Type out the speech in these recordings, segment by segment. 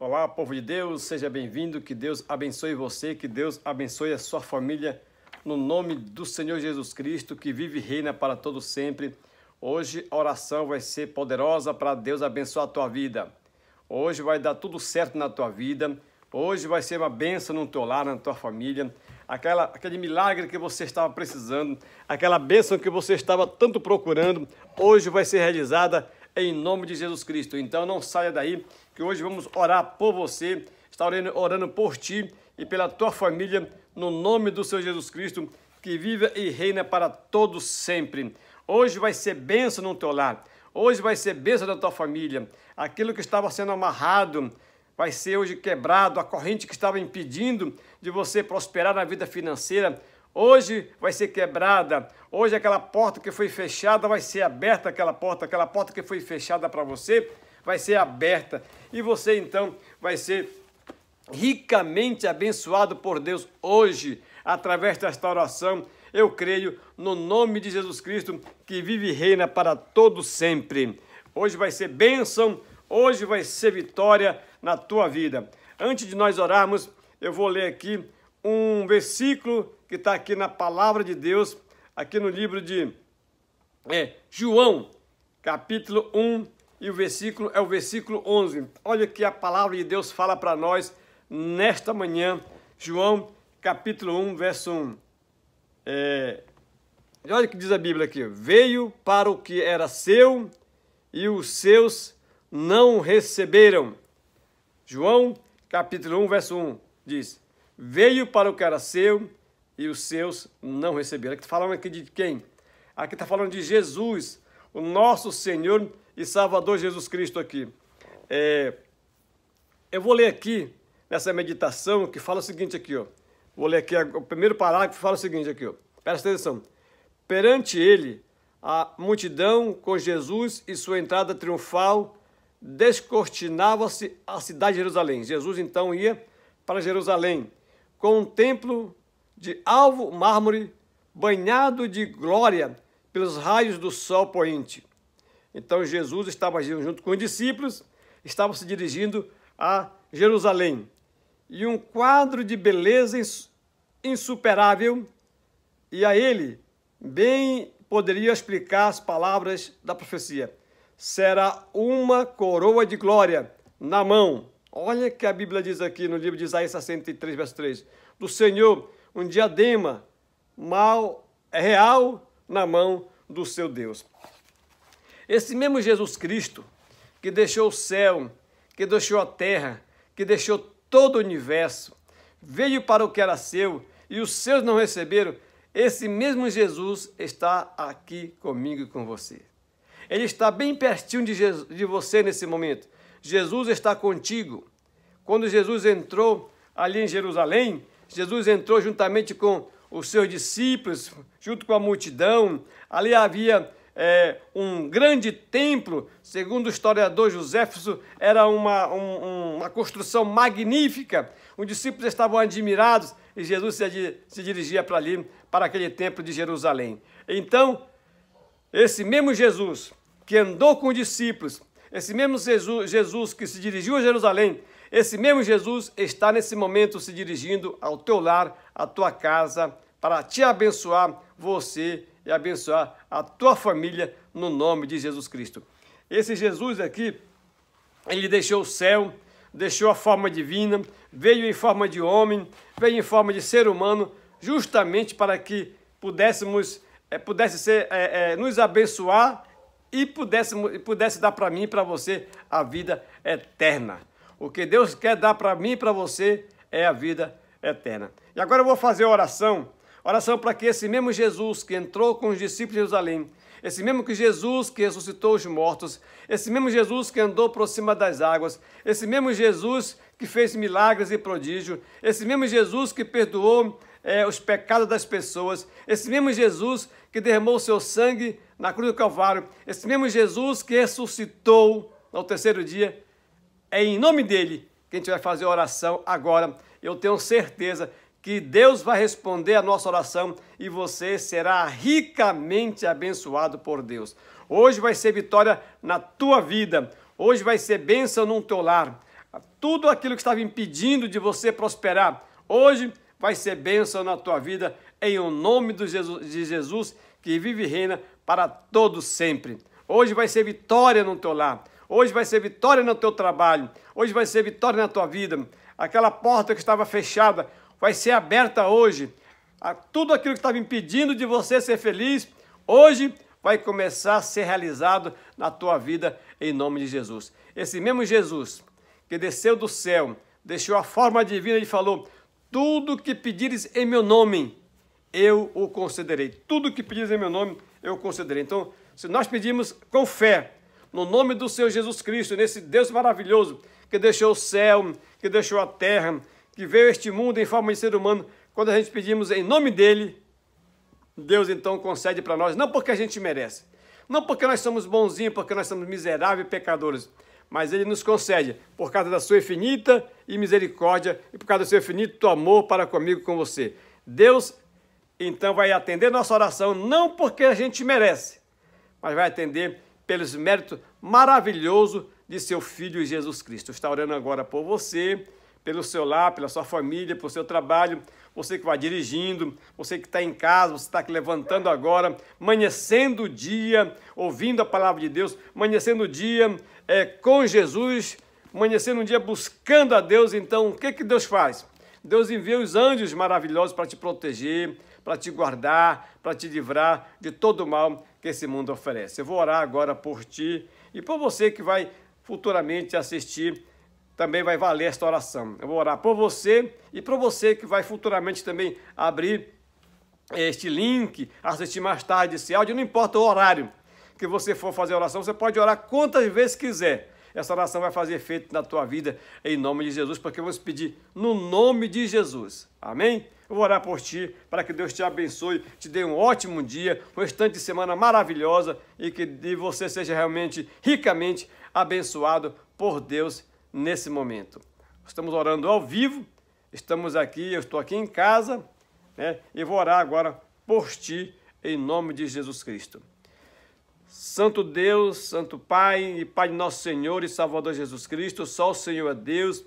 Olá, povo de Deus, seja bem-vindo, que Deus abençoe você, que Deus abençoe a sua família, no nome do Senhor Jesus Cristo, que vive e reina para todo sempre. Hoje a oração vai ser poderosa para Deus abençoar a tua vida. Hoje vai dar tudo certo na tua vida. Hoje vai ser uma benção no teu lar, na tua família. Aquela, aquele milagre que você estava precisando, aquela bênção que você estava tanto procurando, hoje vai ser realizada em nome de Jesus Cristo. Então não saia daí, que hoje vamos orar por você, está orando, por ti e pela tua família, no nome do Senhor Jesus Cristo, que viva e reina para todos sempre. Hoje vai ser bênção no teu lar, hoje vai ser bênção da tua família. Aquilo que estava sendo amarrado vai ser hoje quebrado, a corrente que estava impedindo de você prosperar na vida financeira Hoje vai ser quebrada. Hoje aquela porta que foi fechada vai ser aberta aquela porta, aquela porta que foi fechada para você vai ser aberta e você então vai ser ricamente abençoado por Deus hoje através desta oração. Eu creio no nome de Jesus Cristo que vive e reina para todo sempre. Hoje vai ser bênção, hoje vai ser vitória na tua vida. Antes de nós orarmos, eu vou ler aqui um versículo que está aqui na palavra de Deus, aqui no livro de é, João, capítulo 1, e o versículo é o versículo 11. Olha o que a palavra de Deus fala para nós nesta manhã, João, capítulo 1, verso 1. É, olha o que diz a Bíblia aqui: Veio para o que era seu e os seus não receberam. João, capítulo 1, verso 1 diz: veio para o que era seu e os seus não receberam. Aqui está falando aqui de quem? Aqui está falando de Jesus, o nosso Senhor e Salvador Jesus Cristo aqui. É, eu vou ler aqui, nessa meditação, que fala o seguinte aqui, ó. Vou ler aqui o primeiro parágrafo, que fala o seguinte aqui, ó. Presta atenção. Perante ele, a multidão com Jesus e sua entrada triunfal descortinava-se a cidade de Jerusalém. Jesus então ia para Jerusalém com um templo de alvo mármore banhado de glória pelos raios do sol poente. Então Jesus estava junto com os discípulos, estava se dirigindo a Jerusalém. E um quadro de beleza insuperável, e a ele bem poderia explicar as palavras da profecia. Será uma coroa de glória na mão Olha que a Bíblia diz aqui no livro de Isaías 63, verso 3. Do Senhor, um diadema mal, é real na mão do seu Deus. Esse mesmo Jesus Cristo, que deixou o céu, que deixou a terra, que deixou todo o universo, veio para o que era seu e os seus não receberam, esse mesmo Jesus está aqui comigo e com você. Ele está bem pertinho de, Jesus, de você nesse momento. Jesus está contigo. Quando Jesus entrou ali em Jerusalém, Jesus entrou juntamente com os seus discípulos, junto com a multidão. Ali havia é, um grande templo, segundo o historiador Josefo, era uma, um, uma construção magnífica. Os discípulos estavam admirados e Jesus se, se dirigia para ali, para aquele templo de Jerusalém. Então, esse mesmo Jesus que andou com os discípulos, esse mesmo Jesus, Jesus que se dirigiu a Jerusalém, esse mesmo Jesus está nesse momento se dirigindo ao teu lar, à tua casa, para te abençoar você e abençoar a tua família no nome de Jesus Cristo. Esse Jesus aqui, ele deixou o céu, deixou a forma divina, veio em forma de homem, veio em forma de ser humano, justamente para que pudéssemos é, pudesse ser, é, é, nos abençoar e pudesse, pudesse dar para mim e para você a vida eterna. O que Deus quer dar para mim e para você é a vida eterna. E agora eu vou fazer oração, oração para que esse mesmo Jesus que entrou com os discípulos de Jerusalém, esse mesmo que Jesus que ressuscitou os mortos, esse mesmo Jesus que andou por cima das águas, esse mesmo Jesus que fez milagres e prodígio, esse mesmo Jesus que perdoou é, os pecados das pessoas. Esse mesmo Jesus que derramou o seu sangue na cruz do Calvário, esse mesmo Jesus que ressuscitou no terceiro dia, é em nome dele que a gente vai fazer a oração agora. Eu tenho certeza que Deus vai responder a nossa oração e você será ricamente abençoado por Deus. Hoje vai ser vitória na tua vida. Hoje vai ser bênção no teu lar. Tudo aquilo que estava impedindo de você prosperar, hoje vai ser bênção na tua vida, em o nome Jesus, de Jesus, que vive e reina para todos sempre. Hoje vai ser vitória no teu lar, hoje vai ser vitória no teu trabalho, hoje vai ser vitória na tua vida. Aquela porta que estava fechada vai ser aberta hoje. Tudo aquilo que estava impedindo de você ser feliz, hoje vai começar a ser realizado na tua vida, em nome de Jesus. Esse mesmo Jesus que desceu do céu, deixou a forma divina e falou: tudo que pedires em meu nome, eu o concederei. Tudo que pedires em meu nome, eu o concederei. Então, se nós pedimos com fé, no nome do Senhor Jesus Cristo, nesse Deus maravilhoso que deixou o céu, que deixou a terra, que veio este mundo em forma de ser humano, quando a gente pedimos em nome dele, Deus então concede para nós, não porque a gente merece, não porque nós somos bonzinhos, porque nós somos miseráveis e pecadores, mas Ele nos concede, por causa da sua infinita e misericórdia e por causa do seu infinito amor para comigo com você. Deus então vai atender nossa oração não porque a gente merece, mas vai atender pelos méritos maravilhoso de seu filho Jesus Cristo. Está orando agora por você pelo seu lar, pela sua família, pelo seu trabalho, você que vai dirigindo, você que está em casa, você está levantando agora, amanhecendo o dia, ouvindo a palavra de Deus, amanhecendo o dia é, com Jesus, amanhecendo o dia buscando a Deus. Então, o que, que Deus faz? Deus envia os anjos maravilhosos para te proteger, para te guardar, para te livrar de todo o mal que esse mundo oferece. Eu vou orar agora por ti e por você que vai futuramente assistir também vai valer esta oração. Eu vou orar por você e para você que vai futuramente também abrir este link, assistir mais tarde esse áudio, não importa o horário que você for fazer a oração, você pode orar quantas vezes quiser. Essa oração vai fazer efeito na tua vida em nome de Jesus, porque vamos pedir no nome de Jesus. Amém? Eu vou orar por ti, para que Deus te abençoe, te dê um ótimo dia, um restante de semana maravilhosa e que você seja realmente ricamente abençoado por Deus nesse momento. Estamos orando ao vivo, estamos aqui, eu estou aqui em casa, né? E vou orar agora por ti em nome de Jesus Cristo. Santo Deus, Santo Pai e Pai de nosso Senhor e Salvador Jesus Cristo, só o Senhor é Deus,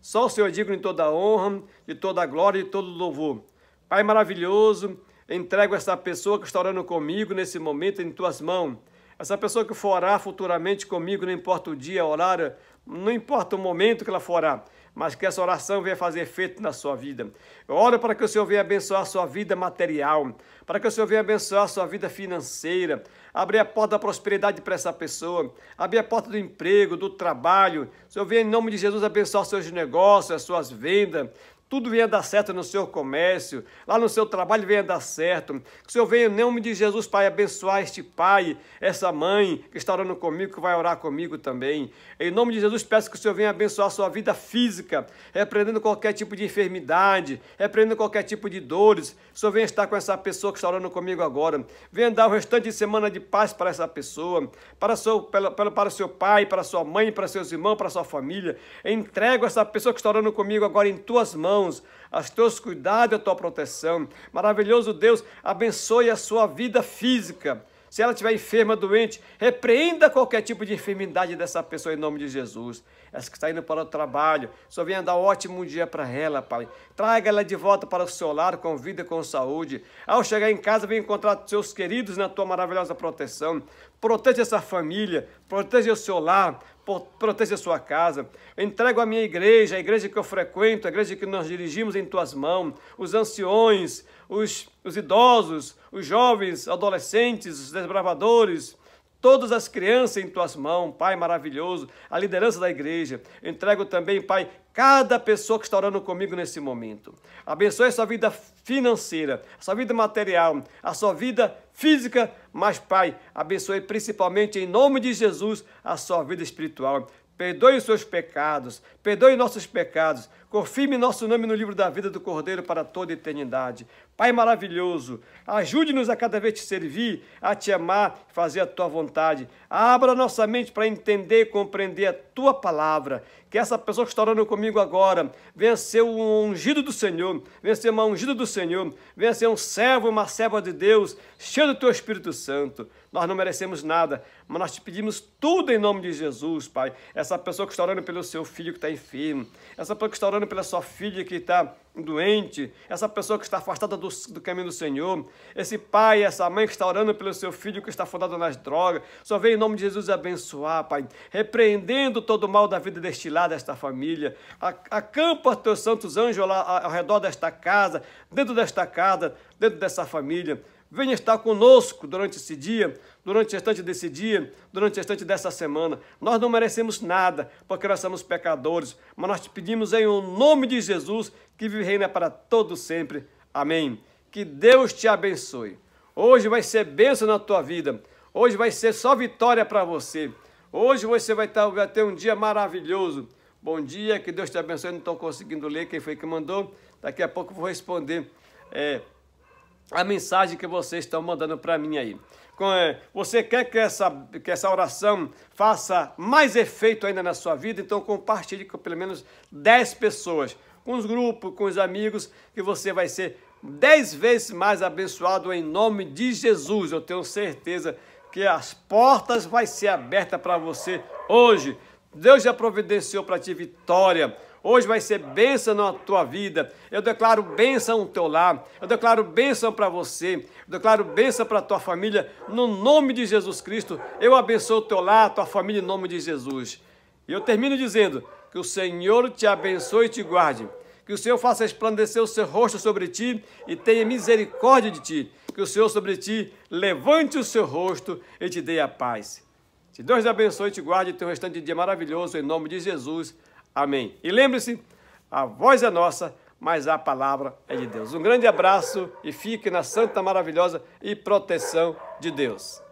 só o Senhor é digno de toda a honra, de toda a glória e de todo o louvor. Pai maravilhoso, entrego essa pessoa que está orando comigo nesse momento em tuas mãos Essa pessoa que for orar futuramente comigo, não importa o dia, o horário, não importa o momento que ela for orar, mas que essa oração venha fazer efeito na sua vida. Eu oro para que o Senhor venha abençoar a sua vida material, para que o Senhor venha abençoar a sua vida financeira, abrir a porta da prosperidade para essa pessoa, abrir a porta do emprego, do trabalho. O Senhor venha em nome de Jesus abençoar seus negócios, as suas vendas, tudo venha dar certo no seu comércio, lá no seu trabalho venha dar certo. Que o Senhor venha em nome de Jesus, Pai, abençoar este pai, essa mãe que está orando comigo, que vai orar comigo também. Em nome de Jesus, peço que o Senhor venha abençoar a sua vida física, repreendendo qualquer tipo de enfermidade, repreendendo qualquer tipo de dores. O Senhor venha estar com essa pessoa que está orando comigo agora. Venha dar o restante de semana de paz para essa pessoa, para, seu, para, para o seu pai, para sua mãe, para seus irmãos, para sua família. Entrego essa pessoa que está orando comigo agora em tuas mãos mãos, os teus cuidados e a tua proteção. Maravilhoso Deus, abençoe a sua vida física. Se ela estiver enferma, doente, repreenda qualquer tipo de enfermidade dessa pessoa em nome de Jesus. Essa que está indo para o trabalho, só venha dar um ótimo dia para ela, Pai. Traga ela de volta para o seu lar com vida e com saúde. Ao chegar em casa, venha encontrar seus queridos na tua maravilhosa proteção. Proteja essa família, proteja o seu lar, proteja a sua casa. Eu entrego a minha igreja, a igreja que eu frequento, a igreja que nós dirigimos em tuas mãos, os anciões, os, os idosos, os jovens, adolescentes, os desbravadores, todas as crianças em tuas mãos, Pai maravilhoso, a liderança da igreja. Eu entrego também, Pai, cada pessoa que está orando comigo nesse momento. Abençoe a sua vida financeira, a sua vida material, a sua vida física, mas, Pai, abençoe principalmente em nome de Jesus a sua vida espiritual. Perdoe os seus pecados, perdoe nossos pecados, Confirme nosso nome no livro da vida do Cordeiro para toda a eternidade. Pai maravilhoso, ajude-nos a cada vez te servir, a te amar, fazer a tua vontade. Abra nossa mente para entender e compreender a tua palavra. Que essa pessoa que está orando comigo agora venha ser um ungido do Senhor, venha ser uma ungida do Senhor, venha ser um servo, uma serva de Deus, cheio do teu Espírito Santo. Nós não merecemos nada, mas nós te pedimos tudo em nome de Jesus, Pai. Essa pessoa que está orando pelo seu filho que está enfermo, essa pessoa que está orando orando pela sua filha que está doente, essa pessoa que está afastada do, do, caminho do Senhor, esse pai, essa mãe que está orando pelo seu filho que está afundado nas drogas. Só vem em nome de Jesus abençoar, Pai, repreendendo todo o mal da vida deste lado, desta família. Acampa teus santos anjos lá ao redor desta casa, dentro desta casa, dentro dessa família Venha estar conosco durante esse dia, durante o restante desse dia, durante o restante dessa semana. Nós não merecemos nada, porque nós somos pecadores, mas nós te pedimos em o nome de Jesus que vive reina para todo sempre. Amém. Que Deus te abençoe. Hoje vai ser bênção na tua vida. Hoje vai ser só vitória para você. Hoje você vai, vai ter um dia maravilhoso. Bom dia, que Deus te abençoe. Não estou conseguindo ler quem foi que mandou. Daqui a pouco eu vou responder. É, a mensagem que vocês estão mandando para mim aí. É, você quer que essa, que essa oração faça mais efeito ainda na sua vida? Então compartilhe com pelo menos 10 pessoas, com os grupos, com os amigos, que você vai ser 10 vezes mais abençoado em nome de Jesus. Eu tenho certeza que as portas vão ser abertas para você hoje. Deus já providenciou para ti vitória. Hoje vai ser bênção na tua vida. Eu declaro bênção no teu lar. Eu declaro bênção para você. Eu declaro bênção para a tua família. No nome de Jesus Cristo, eu abençoo o teu lar, a tua família, em nome de Jesus. E eu termino dizendo que o Senhor te abençoe e te guarde. Que o Senhor faça esplandecer o seu rosto sobre ti e tenha misericórdia de ti. Que o Senhor sobre ti levante o seu rosto e te dê a paz. Que Deus te abençoe, te guarde e tenha um restante de dia maravilhoso em nome de Jesus. Amém. E lembre-se, a voz é nossa, mas a palavra é de Deus. Um grande abraço e fique na santa, maravilhosa e proteção de Deus.